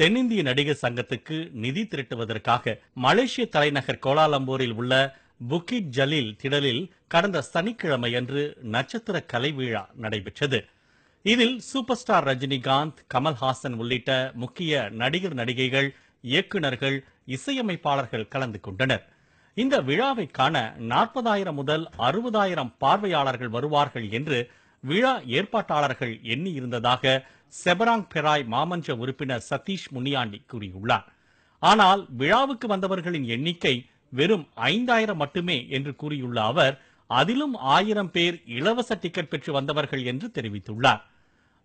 தென்னிந்திய நடிகர் சங்கத்துக்கு நிதி திரட்டுவதற்காக மலேசிய தலைநகர் கோலாலம்பூரில் உள்ள புக்கிட் ஜலீல் திடலில் கடந்த சனிக்கிழமை அன்று நட்சத்திர கலை விழா நடைபெற்றது இதில் சூப்பர் ஸ்டார் ரஜினிகாந்த் கமல்ஹாசன் உள்ளிட்ட முக்கிய நடிகர் நடிகைகள் இயக்குநர்கள் இசையமைப்பாளர்கள் கலந்து கொண்டனர் இந்த விழாவை காண நாற்பதாயிரம் முதல் அறுபதாயிரம் பார்வையாளர்கள் வருவார்கள் என்று விழா ஏற்பாட்டாளர்கள் எண்ணியிருந்ததாக செபராங் பெராய் மாமன்ற உறுப்பினர் சதீஷ் முனியாண்டி கூறியுள்ளார் ஆனால் விழாவுக்கு வந்தவர்களின் எண்ணிக்கை வெறும் ஐந்தாயிரம் மட்டுமே என்று கூறியுள்ள அவர் அதிலும் ஆயிரம் பேர் இலவச டிக்கெட் பெற்று வந்தவர்கள் என்று தெரிவித்துள்ளார்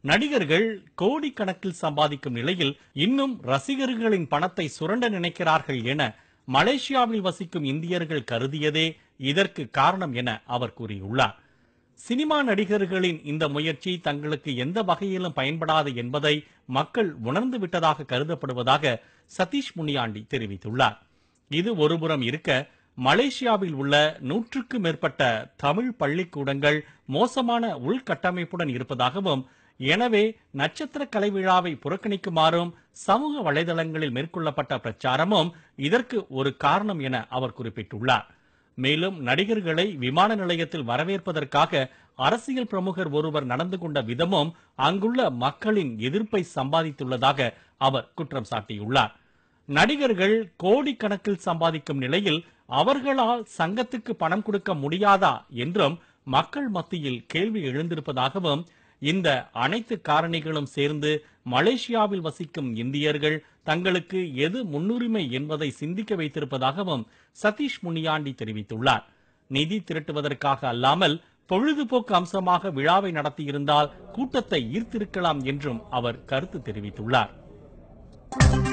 நடிகர்கள் கோடிக்கணக்கில் சம்பாதிக்கும் நிலையில் இன்னும் ரசிகர்களின் பணத்தை சுரண்ட நினைக்கிறார்கள் என மலேசியாவில் வசிக்கும் இந்தியர்கள் கருதியதே இதற்கு காரணம் என அவர் கூறியுள்ளார் சினிமா நடிகர்களின் இந்த முயற்சி தங்களுக்கு எந்த வகையிலும் பயன்படாது என்பதை மக்கள் உணர்ந்து விட்டதாக கருதப்படுவதாக சதீஷ் முனியாண்டி தெரிவித்துள்ளார் இது ஒருபுறம் இருக்க மலேசியாவில் உள்ள நூற்றுக்கு மேற்பட்ட தமிழ் பள்ளிக்கூடங்கள் மோசமான உள்கட்டமைப்புடன் இருப்பதாகவும் எனவே நட்சத்திர கலை விழாவை புறக்கணிக்குமாறும் சமூக வலைதளங்களில் மேற்கொள்ளப்பட்ட பிரச்சாரமும் இதற்கு ஒரு காரணம் என அவர் குறிப்பிட்டுள்ளார் மேலும் நடிகர்களை விமான நிலையத்தில் வரவேற்பதற்காக அரசியல் பிரமுகர் ஒருவர் நடந்து கொண்ட விதமும் அங்குள்ள மக்களின் எதிர்ப்பை சம்பாதித்துள்ளதாக அவர் குற்றம் சாட்டியுள்ளார் நடிகர்கள் கோடிக்கணக்கில் சம்பாதிக்கும் நிலையில் அவர்களால் சங்கத்துக்கு பணம் கொடுக்க முடியாதா என்றும் மக்கள் மத்தியில் கேள்வி எழுந்திருப்பதாகவும் இந்த அனைத்து காரணிகளும் சேர்ந்து மலேசியாவில் வசிக்கும் இந்தியர்கள் தங்களுக்கு எது முன்னுரிமை என்பதை சிந்திக்க வைத்திருப்பதாகவும் சதீஷ் முனியாண்டி தெரிவித்துள்ளார் நிதி திரட்டுவதற்காக அல்லாமல் பொழுதுபோக்கு அம்சமாக விழாவை நடத்தியிருந்தால் கூட்டத்தை ஈர்த்திருக்கலாம் என்றும் அவர் கருத்து தெரிவித்துள்ளார்